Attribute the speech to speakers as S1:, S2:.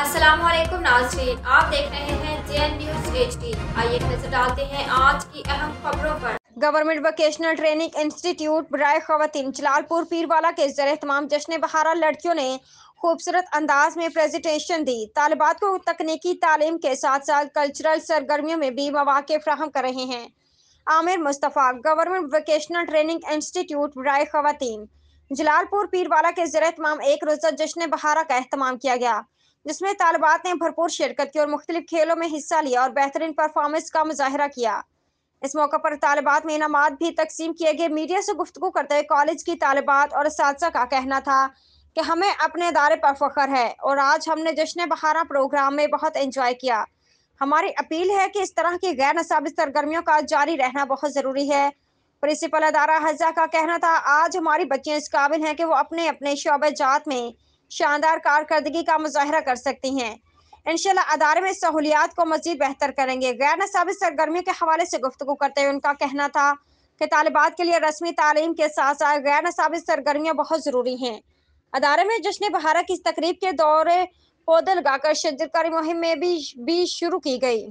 S1: अस्सलाम वालेकुम नाजरीन आप देख रहे हैं जे एन न्यूज एच आइए नजर डालते हैं आज की अहम खबरों पर
S2: गवर्नमेंट वोकेशनल ट्रेनिंग इंस्टीट्यूट बरए खवतिन जलालपुर पीरवाला के जर तमाम जश्न बहारा लड़कियों ने खूबसूरत अंदाज में प्रेजेंटेशन दी तालबात को तकनीकी तालीम के साथ साथ कल्चरल सरगर्मियों में भी मौाक़ फ्राहम कर रहे हैं Aamir Mustafa government vocational training institute बरए खवतिन जलालपुर पीरवाला के जर तमाम एक रोज़ा जश्न बहारा का अहतमाम किया गया जिसमें तालबात ने भरपूर शिरकत की और मुख्तलिफ खेलों में हिस्सा लिया और बेहतरीन परफॉर्मेंस का मुजाहरा किया इस मौका पर तालबात में इनामत भी तकसीम किए गए मीडिया से गुफ्तु करते हुए कॉलेज की तालबात और इस का कहना था कि हमें अपने इदारे पर फख्र है और आज हमने जश्न बहारा प्रोग्राम में बहुत इंजॉय किया हमारी अपील है कि इस तरह की गैर नसाबी सरगर्मियों का जारी रहना बहुत ज़रूरी है प्रिंसिपल अदारा हजा का कहना था आज हमारी बच्चियाँ इस काबिल हैं कि वो अपने अपने शोब जात में शानदार कारकर्दगी का मुजाहरा कर सकती हैं इनशाला अदारे में सहूलियात को मजीद बेहतर करेंगे गैर नसाबी सरगर्मियों के हवाले से गुफ्तु करते हुए उनका कहना था कि तालबात के लिए रस्मी तालीम के साथ साथ गैर नसाबी सरगर्मियाँ बहुत ज़रूरी हैं अदारे में जश्न बहारा की इस तकरीब के दौरे पौधे लगाकर शिरकारी मुहिम में भी, भी शुरू की गई